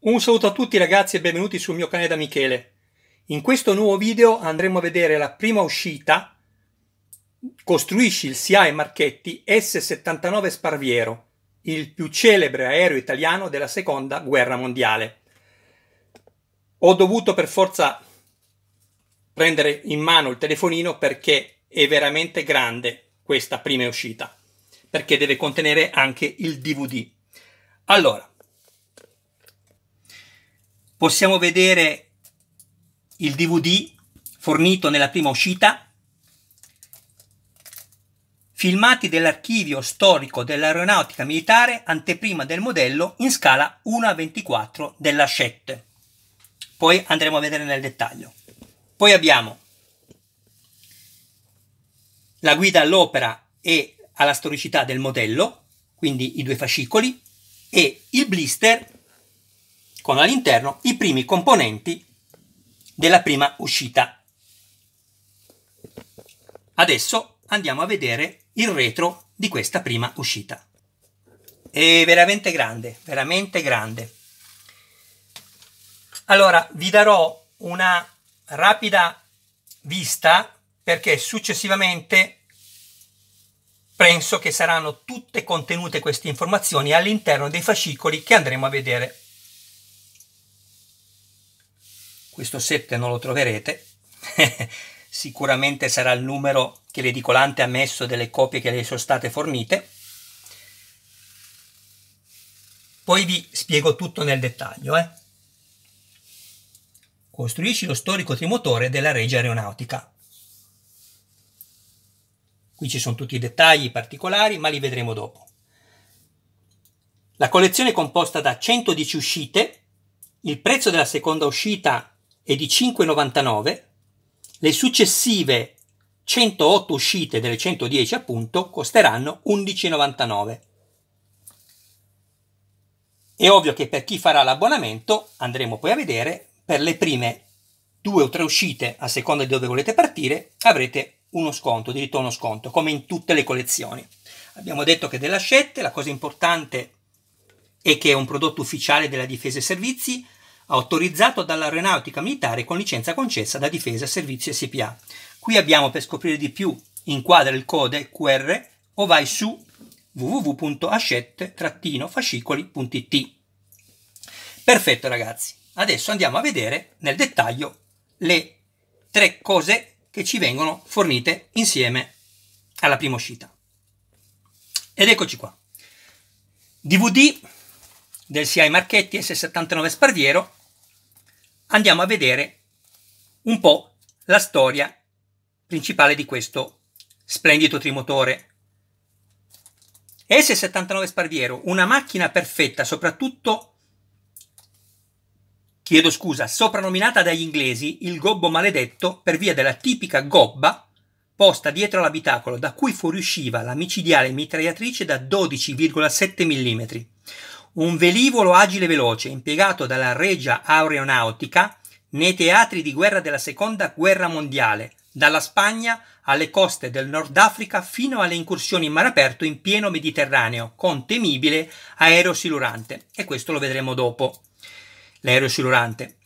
Un saluto a tutti ragazzi e benvenuti sul mio canale da Michele. In questo nuovo video andremo a vedere la prima uscita Costruisci il SIAE Marchetti S-79 Sparviero, il più celebre aereo italiano della seconda guerra mondiale. Ho dovuto per forza prendere in mano il telefonino perché è veramente grande questa prima uscita, perché deve contenere anche il DVD. Allora, possiamo vedere il DVD fornito nella prima uscita, filmati dell'archivio storico dell'aeronautica militare anteprima del modello in scala 1 a 24 della Shet. Poi andremo a vedere nel dettaglio. Poi abbiamo la guida all'opera e alla storicità del modello, quindi i due fascicoli, e il blister con all'interno i primi componenti della prima uscita. Adesso andiamo a vedere il retro di questa prima uscita. È veramente grande, veramente grande. Allora, vi darò una rapida vista perché successivamente penso che saranno tutte contenute queste informazioni all'interno dei fascicoli che andremo a vedere questo 7 non lo troverete, sicuramente sarà il numero che l'edicolante ha messo delle copie che le sono state fornite. Poi vi spiego tutto nel dettaglio. Eh? Costruisci lo storico trimotore della Regia Aeronautica. Qui ci sono tutti i dettagli particolari, ma li vedremo dopo. La collezione è composta da 110 uscite, il prezzo della seconda uscita e di 5,99, le successive 108 uscite delle 110 appunto costeranno 11,99. È ovvio che per chi farà l'abbonamento, andremo poi a vedere, per le prime due o tre uscite, a seconda di dove volete partire, avrete uno sconto, diritto a uno sconto, come in tutte le collezioni. Abbiamo detto che della Shette la cosa importante è che è un prodotto ufficiale della Difesa e Servizi, autorizzato dall'aeronautica militare con licenza concessa da Difesa Servizi SPA. Qui abbiamo per scoprire di più, inquadra il code QR o vai su www.ascette-fascicoli.it. Perfetto ragazzi, adesso andiamo a vedere nel dettaglio le tre cose che ci vengono fornite insieme alla prima uscita. Ed eccoci qua. DVD del CI Marchetti S79 Sparviero andiamo a vedere un po' la storia principale di questo splendido trimotore. S79 Sparviero, una macchina perfetta, soprattutto, chiedo scusa, soprannominata dagli inglesi il gobbo maledetto per via della tipica gobba posta dietro l'abitacolo da cui fuoriusciva la micidiale mitragliatrice da 12,7 mm un velivolo agile e veloce impiegato dalla Regia Aeronautica nei teatri di guerra della Seconda Guerra Mondiale, dalla Spagna alle coste del Nord Africa fino alle incursioni in mare aperto in pieno Mediterraneo con temibile aerosilurante e questo lo vedremo dopo. L'aerosilurante.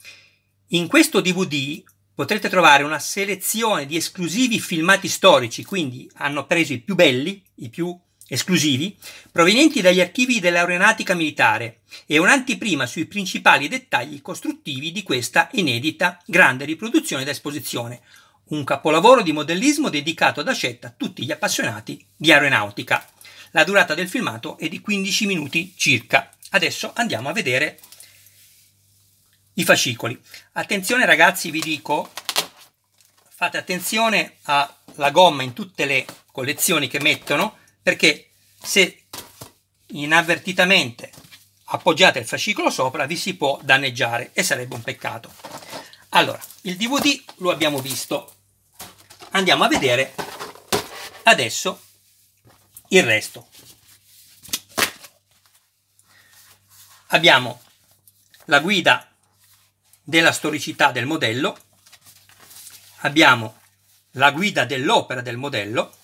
In questo DVD potrete trovare una selezione di esclusivi filmati storici, quindi hanno preso i più belli, i più esclusivi provenienti dagli archivi dell'aeronautica militare e un'antiprima sui principali dettagli costruttivi di questa inedita grande riproduzione da esposizione, un capolavoro di modellismo dedicato ad Ascetta a tutti gli appassionati di aeronautica. La durata del filmato è di 15 minuti circa. Adesso andiamo a vedere i fascicoli. Attenzione ragazzi, vi dico, fate attenzione alla gomma in tutte le collezioni che mettono perché se inavvertitamente appoggiate il fascicolo sopra vi si può danneggiare e sarebbe un peccato. Allora, il DVD lo abbiamo visto. Andiamo a vedere adesso il resto. Abbiamo la guida della storicità del modello, abbiamo la guida dell'opera del modello,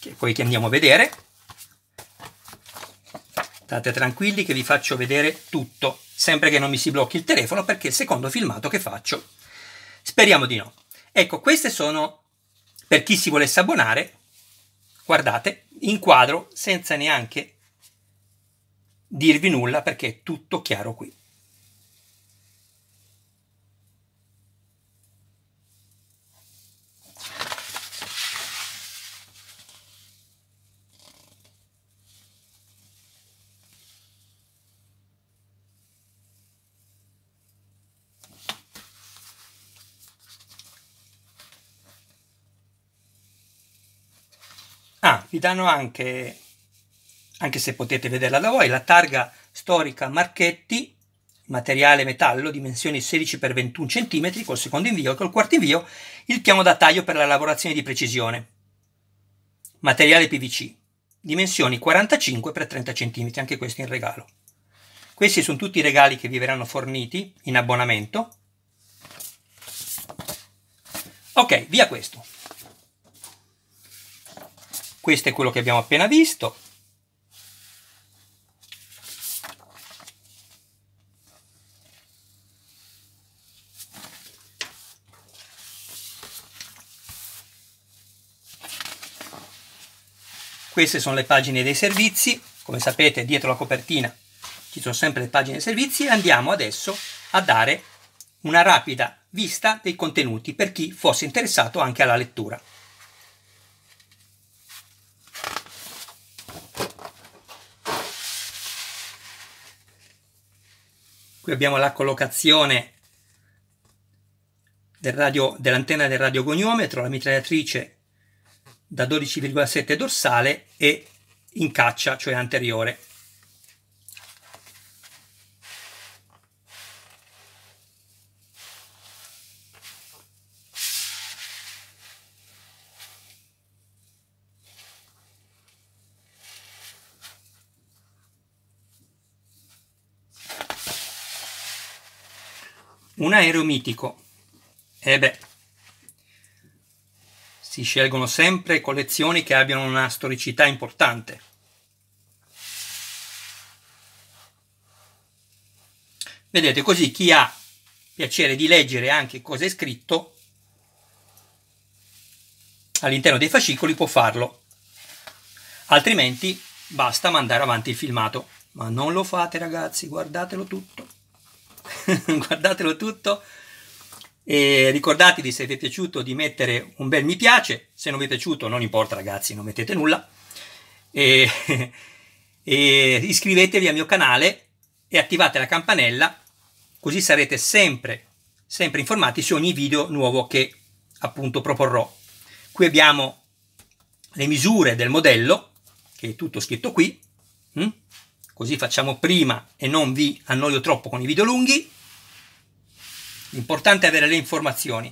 che poi che andiamo a vedere. State tranquilli che vi faccio vedere tutto, sempre che non mi si blocchi il telefono perché è il secondo filmato che faccio. Speriamo di no. Ecco, queste sono, per chi si volesse abbonare, guardate, in quadro senza neanche dirvi nulla perché è tutto chiaro qui. danno anche, anche se potete vederla da voi, la targa storica Marchetti, materiale metallo, dimensioni 16x21 cm, col secondo invio e col quarto invio, il piano da taglio per la lavorazione di precisione. Materiale PVC, dimensioni 45x30 cm, anche questo in regalo. Questi sono tutti i regali che vi verranno forniti in abbonamento. Ok, via questo. Questo è quello che abbiamo appena visto. Queste sono le pagine dei servizi, come sapete dietro la copertina ci sono sempre le pagine dei servizi andiamo adesso a dare una rapida vista dei contenuti per chi fosse interessato anche alla lettura. Qui abbiamo la collocazione del radio, dell'antenna del radiogoniometro, la mitragliatrice da 12,7 dorsale e in caccia, cioè anteriore. Un aereo mitico. E eh beh, si scelgono sempre collezioni che abbiano una storicità importante. Vedete, così chi ha piacere di leggere anche cosa è scritto all'interno dei fascicoli può farlo. Altrimenti basta mandare avanti il filmato. Ma non lo fate ragazzi, guardatelo tutto. guardatelo tutto e ricordatevi se vi è piaciuto di mettere un bel mi piace, se non vi è piaciuto non importa ragazzi, non mettete nulla e, e iscrivetevi al mio canale e attivate la campanella così sarete sempre sempre informati su ogni video nuovo che appunto proporrò. Qui abbiamo le misure del modello, che è tutto scritto qui, hm? così facciamo prima e non vi annoio troppo con i video lunghi. L'importante è avere le informazioni.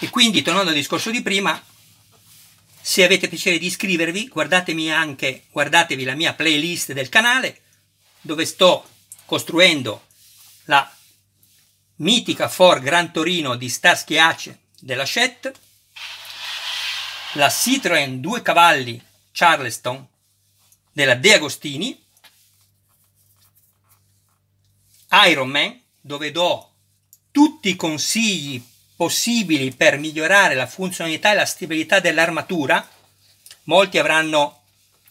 E quindi, tornando al discorso di prima, se avete piacere di iscrivervi, guardatemi anche, guardatevi la mia playlist del canale, dove sto costruendo la mitica For Gran Torino di Starsky Ace della Shet, la Citroën 2 cavalli Charleston della De Agostini, Iron Man, dove do tutti i consigli possibili per migliorare la funzionalità e la stabilità dell'armatura. Molti avranno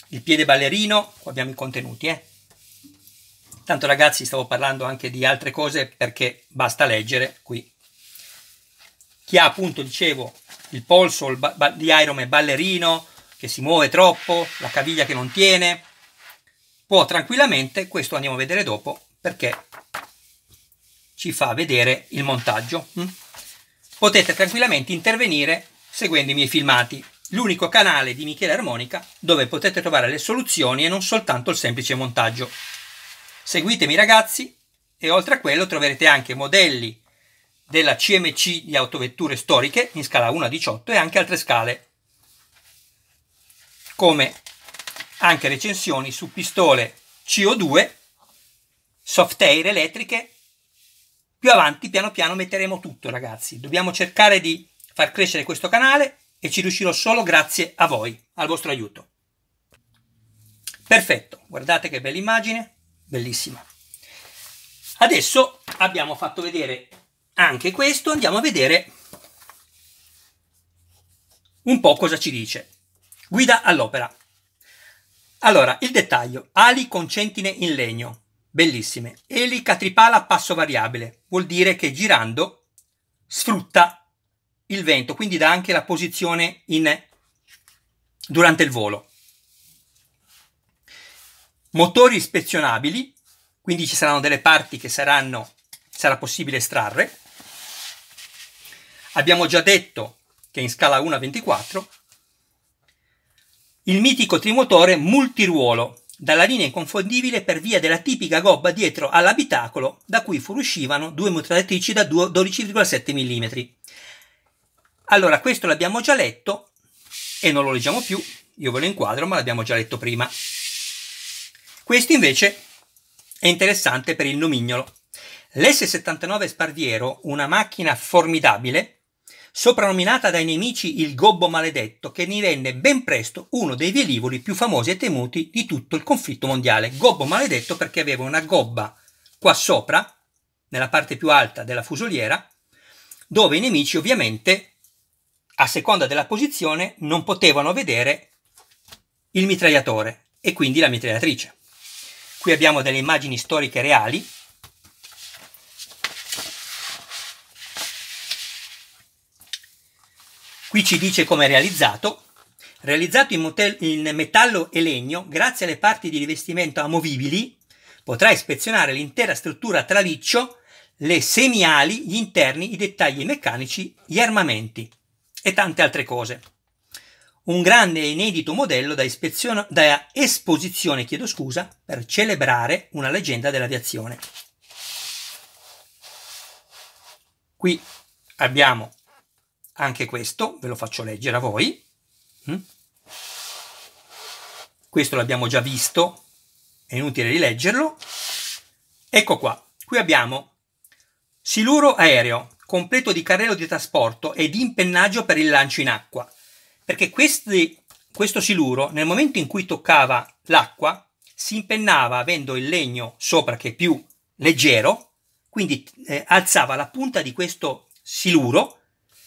il piede ballerino, qua abbiamo i contenuti, eh. Tanto ragazzi stavo parlando anche di altre cose perché basta leggere qui. Chi ha appunto, dicevo, il polso di Iron è ballerino, che si muove troppo, la caviglia che non tiene, può tranquillamente, questo andiamo a vedere dopo, perché ci fa vedere il montaggio. Hm? Potete tranquillamente intervenire seguendo i miei filmati, l'unico canale di Michele Armonica dove potete trovare le soluzioni e non soltanto il semplice montaggio. Seguitemi ragazzi e oltre a quello troverete anche modelli della CMC di autovetture storiche in scala 1 a 18 e anche altre scale, come anche recensioni su pistole CO2, soft air elettriche. Più avanti, piano piano, metteremo tutto, ragazzi. Dobbiamo cercare di far crescere questo canale e ci riuscirò solo grazie a voi, al vostro aiuto. Perfetto, guardate che bella immagine, bellissima. Adesso abbiamo fatto vedere anche questo andiamo a vedere un po' cosa ci dice. Guida all'opera. Allora, il dettaglio. Ali con centine in legno. Bellissime. Elica tripala a passo variabile. Vuol dire che girando sfrutta il vento, quindi dà anche la posizione in, durante il volo. Motori ispezionabili, quindi ci saranno delle parti che saranno, sarà possibile estrarre. Abbiamo già detto che in scala 1 a 24 il mitico trimotore multiruolo, dalla linea inconfondibile per via della tipica gobba dietro all'abitacolo da cui fuoriuscivano due mutalatrici da 12,7 mm. Allora, questo l'abbiamo già letto e non lo leggiamo più, io ve lo inquadro, ma l'abbiamo già letto prima. Questo invece è interessante per il nomignolo. L'S79 Sparviero, una macchina formidabile, soprannominata dai nemici il Gobbo Maledetto, che divenne ben presto uno dei velivoli più famosi e temuti di tutto il conflitto mondiale. Gobbo Maledetto perché aveva una gobba qua sopra, nella parte più alta della fusoliera, dove i nemici ovviamente, a seconda della posizione, non potevano vedere il mitragliatore e quindi la mitragliatrice. Qui abbiamo delle immagini storiche reali Qui ci dice come è realizzato. Realizzato in, motel, in metallo e legno, grazie alle parti di rivestimento amovibili, potrà ispezionare l'intera struttura traliccio, le semiali, gli interni, i dettagli meccanici, gli armamenti e tante altre cose. Un grande e inedito modello da, da esposizione, chiedo scusa, per celebrare una leggenda dell'aviazione. Qui abbiamo anche questo ve lo faccio leggere a voi. Mm? Questo l'abbiamo già visto, è inutile rileggerlo. Ecco qua, qui abbiamo siluro aereo, completo di carrello di trasporto e di impennaggio per il lancio in acqua, perché questi, questo siluro nel momento in cui toccava l'acqua si impennava avendo il legno sopra che è più leggero, quindi eh, alzava la punta di questo siluro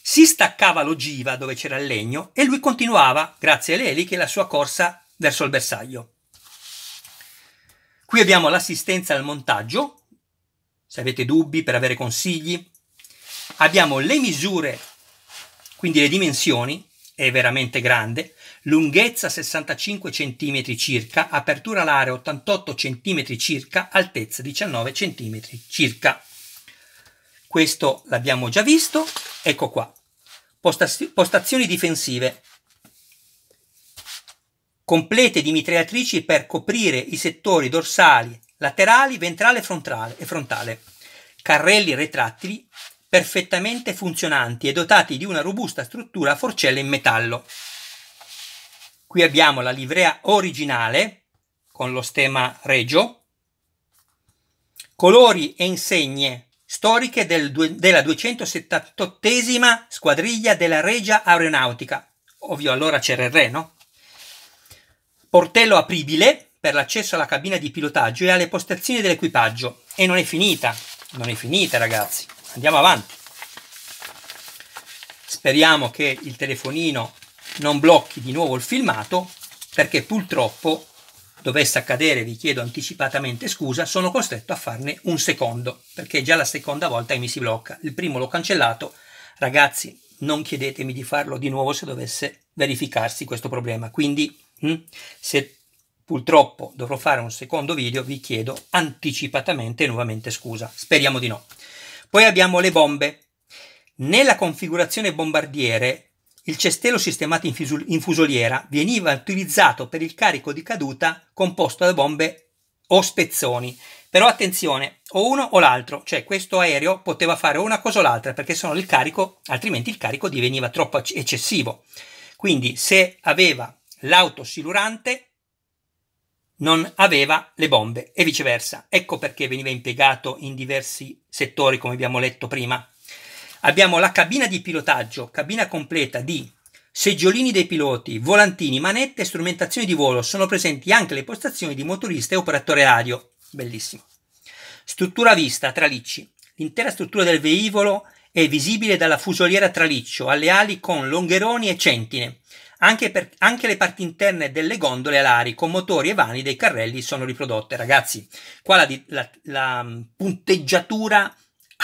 si staccava l'ogiva dove c'era il legno e lui continuava, grazie alle eliche, la sua corsa verso il bersaglio. Qui abbiamo l'assistenza al montaggio, se avete dubbi, per avere consigli. Abbiamo le misure, quindi le dimensioni, è veramente grande, lunghezza 65 cm circa, apertura alare 88 cm circa, altezza 19 cm circa. Questo l'abbiamo già visto, ecco qua. postazioni difensive. Complete di mitragliatrici per coprire i settori dorsali, laterali, ventrale e frontale. Carrelli retrattili perfettamente funzionanti e dotati di una robusta struttura a forcella in metallo. Qui abbiamo la livrea originale con lo stemma regio, colori e insegne storiche del, della 278esima squadriglia della Regia Aeronautica. Ovvio, allora c'era il re, no? Portello apribile per l'accesso alla cabina di pilotaggio e alle postazioni dell'equipaggio. E non è finita, non è finita ragazzi, andiamo avanti. Speriamo che il telefonino non blocchi di nuovo il filmato perché purtroppo dovesse accadere vi chiedo anticipatamente scusa, sono costretto a farne un secondo, perché già la seconda volta mi si blocca. Il primo l'ho cancellato, ragazzi non chiedetemi di farlo di nuovo se dovesse verificarsi questo problema. Quindi hm, se purtroppo dovrò fare un secondo video vi chiedo anticipatamente nuovamente scusa. Speriamo di no. Poi abbiamo le bombe. Nella configurazione bombardiere il cestello sistemato in, fusoliera veniva utilizzato per il carico di caduta composto da bombe o spezzoni. Però attenzione, o uno o l'altro, cioè questo aereo poteva fare una cosa o l'altra perché sennò il carico, altrimenti il carico diveniva troppo eccessivo. Quindi se aveva l'autosilurante non aveva le bombe e viceversa. Ecco perché veniva impiegato in diversi settori come abbiamo letto prima. Abbiamo la cabina di pilotaggio, cabina completa di seggiolini dei piloti, volantini, manette e strumentazioni di volo. Sono presenti anche le postazioni di motorista e operatore radio. Bellissimo. Struttura vista, tralicci. L'intera struttura del veicolo è visibile dalla fusoliera traliccio alle ali con longheroni e centine. Anche, per, anche, le parti interne delle gondole alari con motori e vani dei carrelli sono riprodotte. Ragazzi, qua la, la, la punteggiatura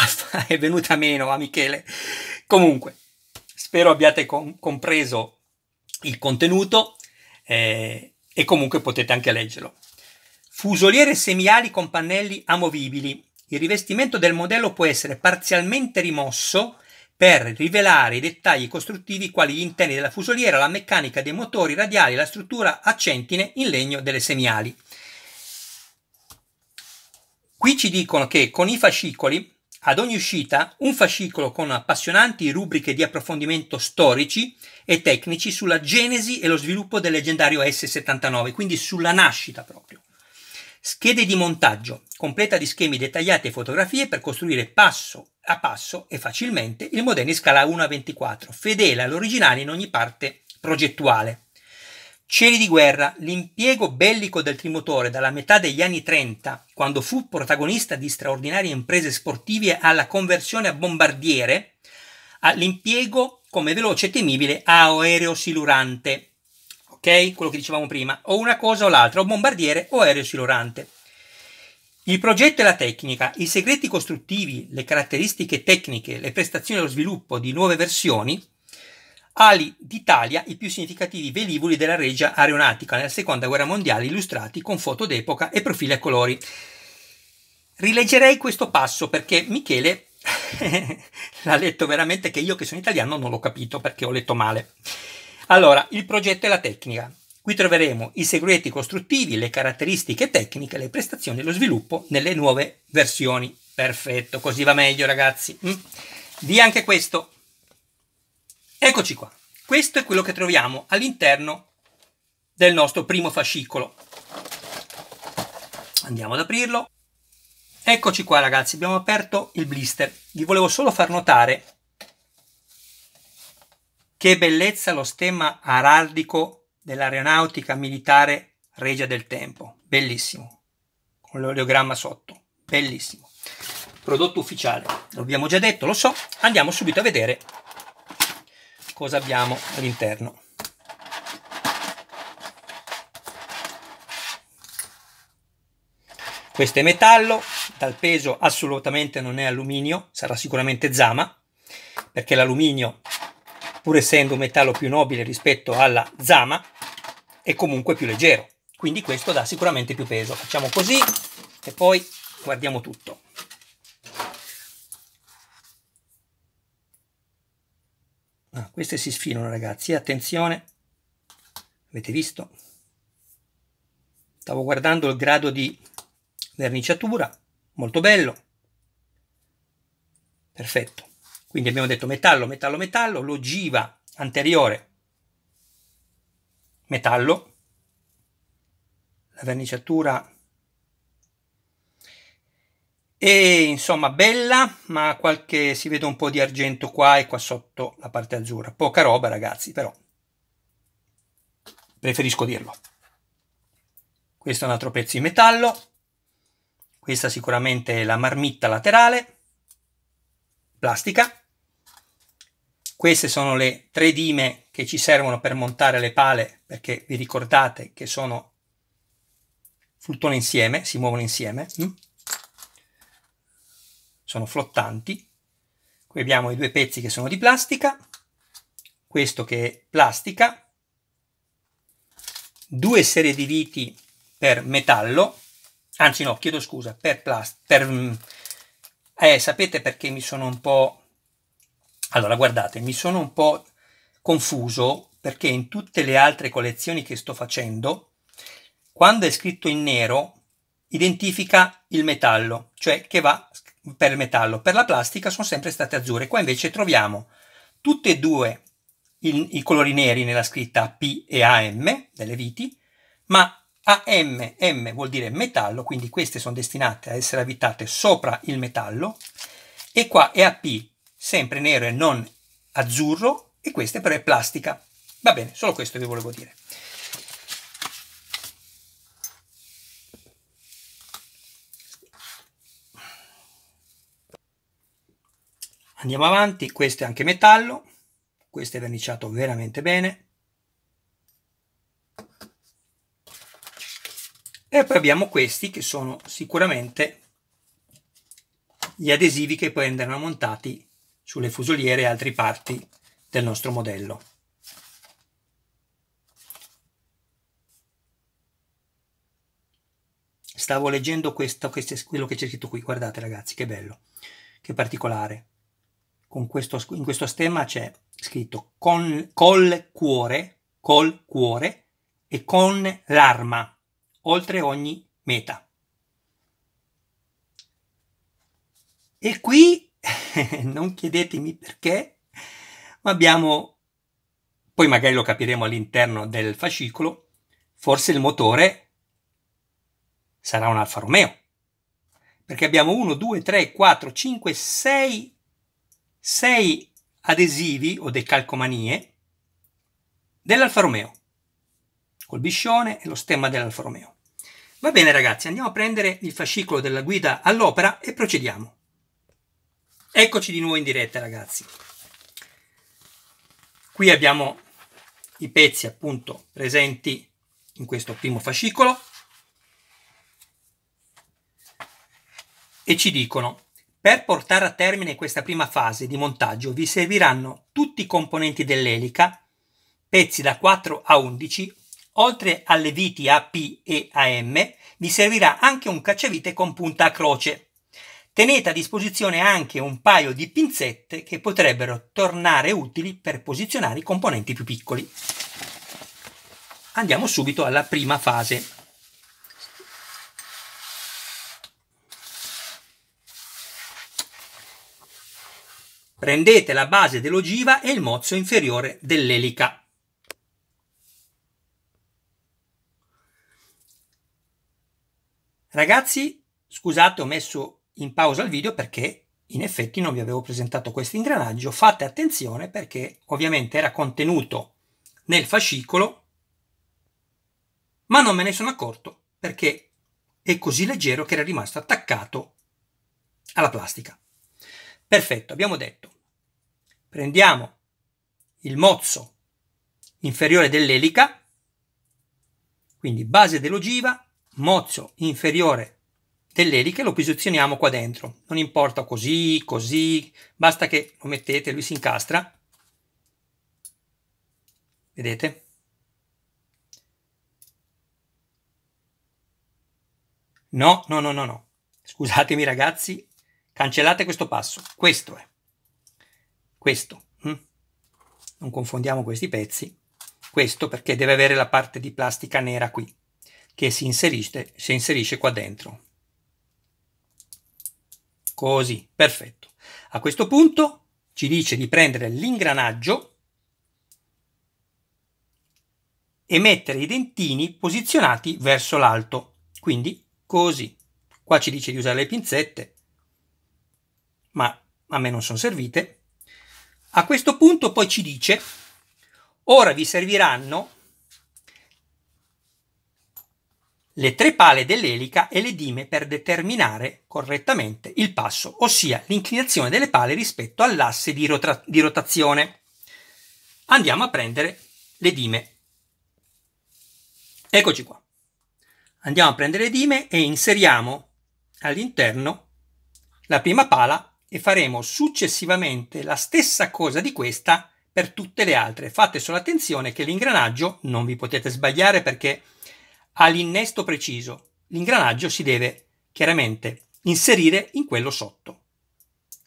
è venuta meno a Michele. Comunque, spero abbiate compreso il contenuto eh, e comunque potete anche leggerlo. Fusoliere semiali con pannelli amovibili. Il rivestimento del modello può essere parzialmente rimosso per rivelare i dettagli costruttivi quali gli interni della fusoliera, la meccanica dei motori radiali, e la struttura a centine in legno delle semiali. Qui ci dicono che con i fascicoli ad ogni uscita un fascicolo con appassionanti rubriche di approfondimento storici e tecnici sulla genesi e lo sviluppo del leggendario S79, quindi sulla nascita proprio. Schede di montaggio, completa di schemi dettagliati e fotografie per costruire passo a passo e facilmente il modello in scala 1 a 24, fedele all'originale in ogni parte progettuale. Cieli di guerra, l'impiego bellico del trimotore dalla metà degli anni 30, quando fu protagonista di straordinarie imprese sportive alla conversione a bombardiere, all'impiego come veloce e temibile a aereo silurante. Ok? Quello che dicevamo prima, o una cosa o l'altra, o bombardiere o aereo silurante. Il progetto e la tecnica, i segreti costruttivi, le caratteristiche tecniche, le prestazioni e lo sviluppo di nuove versioni ali d'Italia i più significativi velivoli della Regia Aeronautica nella Seconda Guerra Mondiale illustrati con foto d'epoca e profili a colori. Rileggerei questo passo perché Michele l'ha letto veramente che io che sono italiano non l'ho capito perché ho letto male. Allora, il progetto e la tecnica. Qui troveremo i segreti costruttivi, le caratteristiche tecniche, le prestazioni e lo sviluppo nelle nuove versioni. Perfetto, così va meglio ragazzi. Mm. Di anche questo. Eccoci qua. Questo è quello che troviamo all'interno del nostro primo fascicolo. Andiamo ad aprirlo. Eccoci qua ragazzi, abbiamo aperto il blister. Vi volevo solo far notare che bellezza lo stemma araldico dell'aeronautica militare regia del tempo. Bellissimo. Con l'oleogramma sotto. Bellissimo. Prodotto ufficiale. L'abbiamo già detto, lo so. Andiamo subito a vedere cosa abbiamo all'interno. Questo è metallo, dal peso assolutamente non è alluminio, sarà sicuramente zama, perché l'alluminio, pur essendo un metallo più nobile rispetto alla zama, è comunque più leggero. Quindi questo dà sicuramente più peso. Facciamo così e poi guardiamo tutto. Queste si sfilano ragazzi, e eh, attenzione, avete visto? Stavo guardando il grado di verniciatura, molto bello, perfetto. Quindi abbiamo detto metallo, metallo, metallo, l'ogiva anteriore, metallo, la verniciatura e insomma bella, ma qualche, si vede un po' di argento qua e qua sotto la parte azzurra. Poca roba ragazzi, però preferisco dirlo. Questo è un altro pezzo in metallo. Questa sicuramente è la marmitta laterale, plastica. Queste sono le tre dime che ci servono per montare le pale, perché vi ricordate che sono fluttuano insieme, si muovono insieme. Mm? sono flottanti. Qui abbiamo i due pezzi che sono di plastica, questo che è plastica, due serie di viti per metallo, anzi no, chiedo scusa, per plastica, mm, eh, sapete perché mi sono un po'... Allora, guardate, mi sono un po' confuso perché in tutte le altre collezioni che sto facendo, quando è scritto in nero, identifica il metallo, cioè che va per il metallo, per la plastica sono sempre state azzurre. Qua invece troviamo tutte e due il, i colori neri nella scritta P e AM delle viti, ma AM, M vuol dire metallo, quindi queste sono destinate a essere abitate sopra il metallo, e qua è AP, sempre nero e non azzurro, e queste però è plastica. Va bene, solo questo vi volevo dire. Andiamo avanti, questo è anche metallo, questo è verniciato veramente bene. E poi abbiamo questi che sono sicuramente gli adesivi che poi andranno montati sulle fusoliere e altre parti del nostro modello. Stavo leggendo questo, questo quello che c'è scritto qui, guardate ragazzi che bello, che particolare questo, in questo stemma c'è scritto con, col cuore, col cuore e con l'arma, oltre ogni meta. E qui, non chiedetemi perché, ma abbiamo, poi magari lo capiremo all'interno del fascicolo, forse il motore sarà un Alfa Romeo, perché abbiamo 1, 2, 3, 4, 5, 6 sei adesivi o decalcomanie dell'Alfa Romeo, col biscione e lo stemma dell'Alfa Romeo. Va bene ragazzi, andiamo a prendere il fascicolo della guida all'opera e procediamo. Eccoci di nuovo in diretta ragazzi. Qui abbiamo i pezzi appunto presenti in questo primo fascicolo e ci dicono per portare a termine questa prima fase di montaggio vi serviranno tutti i componenti dell'elica, pezzi da 4 a 11, oltre alle viti AP e AM vi servirà anche un cacciavite con punta a croce. Tenete a disposizione anche un paio di pinzette che potrebbero tornare utili per posizionare i componenti più piccoli. Andiamo subito alla prima fase. Prendete la base dell'ogiva e il mozzo inferiore dell'elica. Ragazzi, scusate, ho messo in pausa il video perché in effetti non vi avevo presentato questo ingranaggio. Fate attenzione perché ovviamente era contenuto nel fascicolo, ma non me ne sono accorto perché è così leggero che era rimasto attaccato alla plastica. Perfetto, abbiamo detto. Prendiamo il mozzo inferiore dell'elica, quindi base dell'ogiva, mozzo inferiore dell'elica e lo posizioniamo qua dentro. Non importa così, così, basta che lo mettete, lui si incastra. Vedete? No, no, no, no, no. Scusatemi ragazzi, Cancellate questo passo, questo è. Questo. Hm? Non confondiamo questi pezzi. Questo perché deve avere la parte di plastica nera qui, che si inserisce, si inserisce qua dentro. Così, perfetto. A questo punto ci dice di prendere l'ingranaggio e mettere i dentini posizionati verso l'alto, quindi così. Qua ci dice di usare le pinzette, ma a me non sono servite. A questo punto poi ci dice, ora vi serviranno le tre pale dell'elica e le dime per determinare correttamente il passo, ossia l'inclinazione delle pale rispetto all'asse di, rota di rotazione. Andiamo a prendere le dime. Eccoci qua. Andiamo a prendere le dime e inseriamo all'interno la prima pala e faremo successivamente la stessa cosa di questa per tutte le altre. Fate solo attenzione che l'ingranaggio non vi potete sbagliare perché ha l'innesto preciso. L'ingranaggio si deve chiaramente inserire in quello sotto,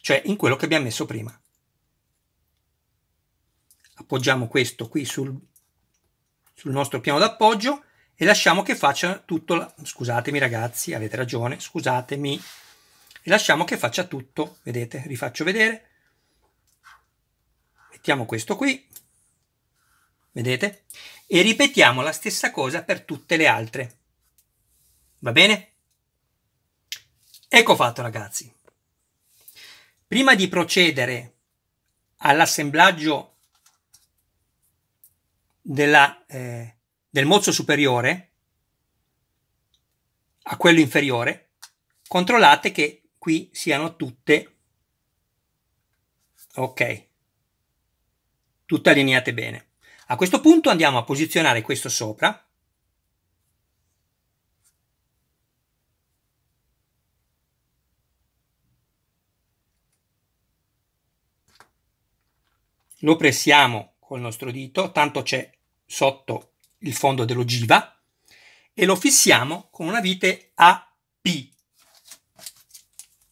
cioè in quello che abbiamo messo prima. Appoggiamo questo qui sul, sul nostro piano d'appoggio e lasciamo che faccia tutto... La... Scusatemi ragazzi, avete ragione, scusatemi e lasciamo che faccia tutto, vedete, rifaccio vedere, mettiamo questo qui, vedete, e ripetiamo la stessa cosa per tutte le altre, va bene? Ecco fatto ragazzi, prima di procedere all'assemblaggio eh, del mozzo superiore a quello inferiore, controllate che qui siano tutte ok tutte allineate bene a questo punto andiamo a posizionare questo sopra lo pressiamo col nostro dito tanto c'è sotto il fondo dell'ogiva e lo fissiamo con una vite AP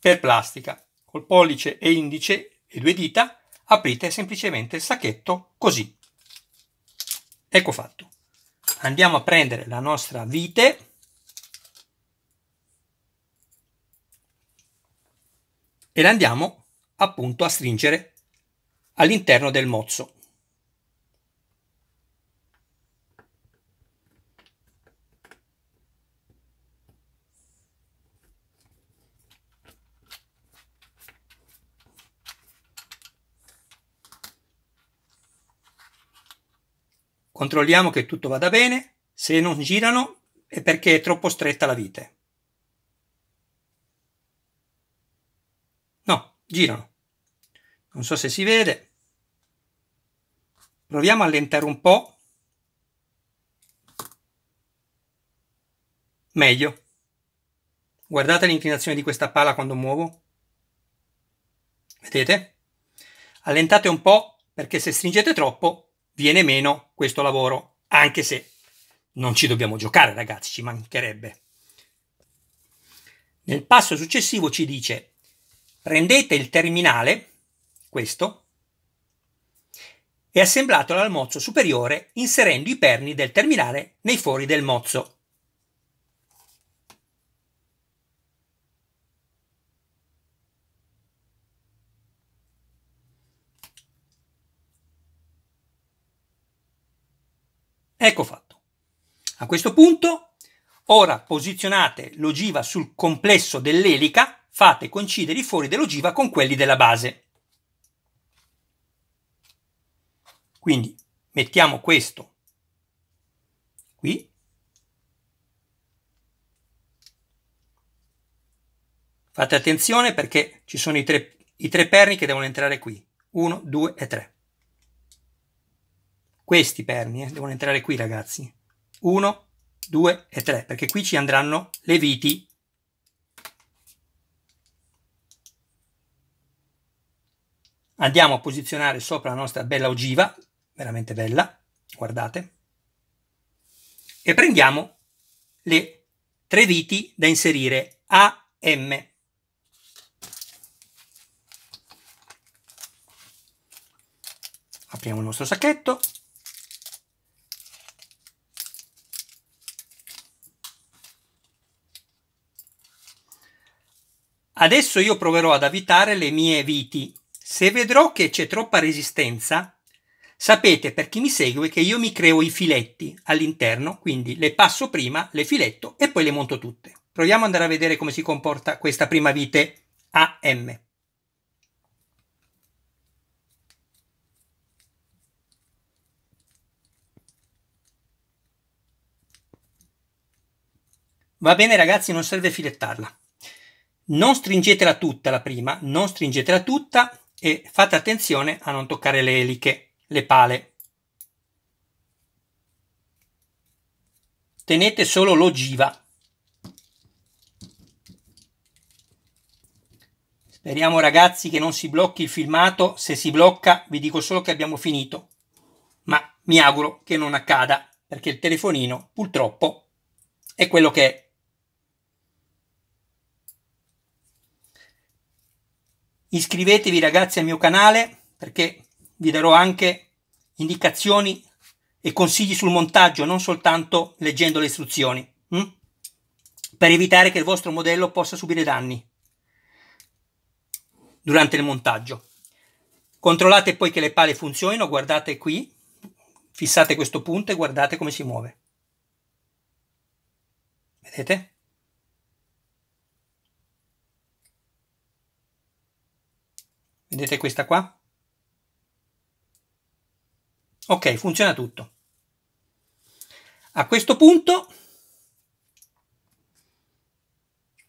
per plastica, col pollice e indice e due dita, aprite semplicemente il sacchetto così. Ecco fatto. Andiamo a prendere la nostra vite. e la andiamo appunto a stringere all'interno del mozzo. Controlliamo che tutto vada bene, se non girano è perché è troppo stretta la vite. No, girano. Non so se si vede. Proviamo a allentare un po'. Meglio. Guardate l'inclinazione di questa pala quando muovo. Vedete? Allentate un po' perché se stringete troppo viene meno questo lavoro, anche se non ci dobbiamo giocare ragazzi, ci mancherebbe. Nel passo successivo ci dice prendete il terminale, questo, e assemblatelo al mozzo superiore inserendo i perni del terminale nei fori del mozzo. Ecco fatto. A questo punto, ora posizionate l'ogiva sul complesso dell'elica, fate coincidere i fori dell'ogiva con quelli della base. Quindi mettiamo questo qui. Fate attenzione perché ci sono i tre, i tre perni che devono entrare qui. 1, 2 e 3. Questi perni eh, devono entrare qui, ragazzi. 1, 2 e 3, perché qui ci andranno le viti. Andiamo a posizionare sopra la nostra bella ogiva, veramente bella, guardate. E prendiamo le tre viti da inserire A, M. Apriamo il nostro sacchetto, Adesso io proverò ad avvitare le mie viti. Se vedrò che c'è troppa resistenza, sapete per chi mi segue che io mi creo i filetti all'interno, quindi le passo prima, le filetto e poi le monto tutte. Proviamo ad andare a vedere come si comporta questa prima vite AM. Va bene ragazzi, non serve filettarla. Non stringetela tutta la prima, non stringetela tutta e fate attenzione a non toccare le eliche, le pale. Tenete solo l'ogiva. Speriamo ragazzi che non si blocchi il filmato, se si blocca vi dico solo che abbiamo finito. Ma mi auguro che non accada, perché il telefonino purtroppo è quello che è. Iscrivetevi ragazzi al mio canale perché vi darò anche indicazioni e consigli sul montaggio, non soltanto leggendo le istruzioni, hm? per evitare che il vostro modello possa subire danni durante il montaggio. Controllate poi che le pale funzionino, guardate qui, fissate questo punto e guardate come si muove. Vedete? Vedete questa qua? Ok, funziona tutto. A questo punto,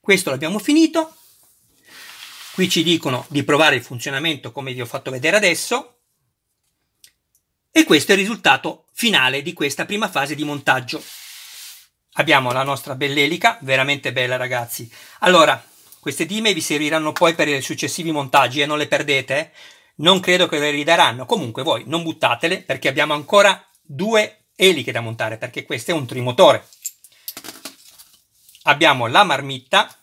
questo l'abbiamo finito. Qui ci dicono di provare il funzionamento come vi ho fatto vedere adesso. E questo è il risultato finale di questa prima fase di montaggio. Abbiamo la nostra bell'elica, veramente bella ragazzi. Allora, queste dime vi serviranno poi per i successivi montaggi e eh, non le perdete. Non credo che le ridaranno. Comunque voi non buttatele perché abbiamo ancora due eliche da montare perché questo è un trimotore. Abbiamo la marmitta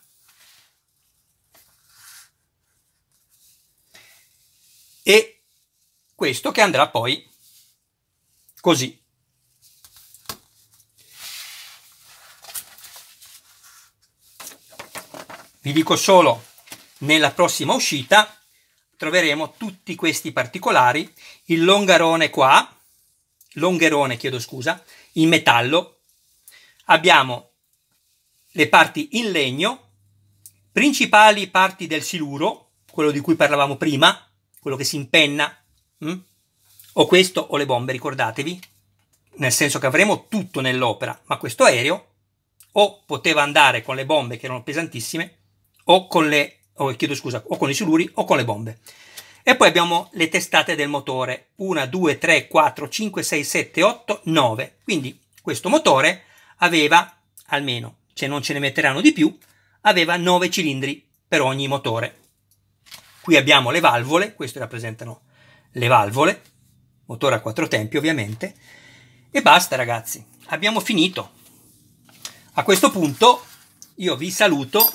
e questo che andrà poi così Vi dico solo, nella prossima uscita troveremo tutti questi particolari, il longarone qua, longherone chiedo scusa, in metallo, abbiamo le parti in legno, principali parti del siluro, quello di cui parlavamo prima, quello che si impenna, mh? Mm? o questo o le bombe, ricordatevi, nel senso che avremo tutto nell'opera, ma questo aereo o poteva andare con le bombe che erano pesantissime, o con le, oh, chiedo scusa, o con i siluri o con le bombe. E poi abbiamo le testate del motore, 1, 2, 3, 4, 5, 6, 7, 8, 9. Quindi questo motore aveva, almeno se non ce ne metteranno di più, aveva 9 cilindri per ogni motore. Qui abbiamo le valvole, queste rappresentano le valvole, motore a quattro tempi ovviamente, e basta ragazzi, abbiamo finito. A questo punto io vi saluto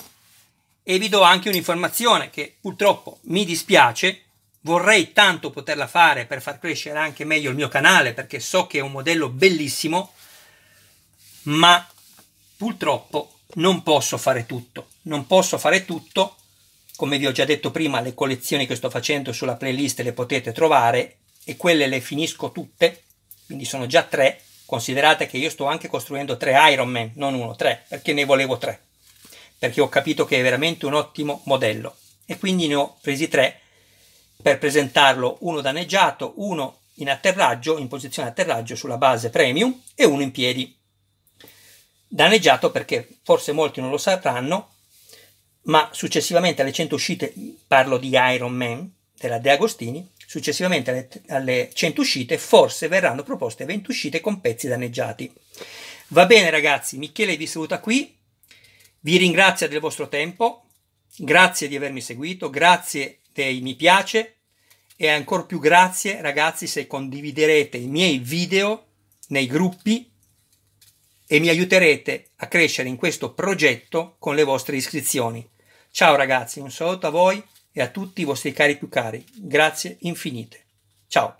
e vi do anche un'informazione che purtroppo mi dispiace, vorrei tanto poterla fare per far crescere anche meglio il mio canale perché so che è un modello bellissimo, ma purtroppo non posso fare tutto. Non posso fare tutto, come vi ho già detto prima, le collezioni che sto facendo sulla playlist le potete trovare e quelle le finisco tutte, quindi sono già tre. Considerate che io sto anche costruendo tre Iron Man, non uno, tre, perché ne volevo tre perché ho capito che è veramente un ottimo modello e quindi ne ho presi tre per presentarlo uno danneggiato, uno in atterraggio, in posizione atterraggio sulla base premium e uno in piedi. Danneggiato perché forse molti non lo sapranno, ma successivamente alle 100 uscite, parlo di Iron Man della De Agostini, successivamente alle, alle 100 uscite forse verranno proposte 20 uscite con pezzi danneggiati. Va bene ragazzi, Michele vi saluta qui, vi ringrazio del vostro tempo, grazie di avermi seguito, grazie dei mi piace e ancora più grazie ragazzi se condividerete i miei video nei gruppi e mi aiuterete a crescere in questo progetto con le vostre iscrizioni. Ciao ragazzi, un saluto a voi e a tutti i vostri cari più cari. Grazie infinite. Ciao.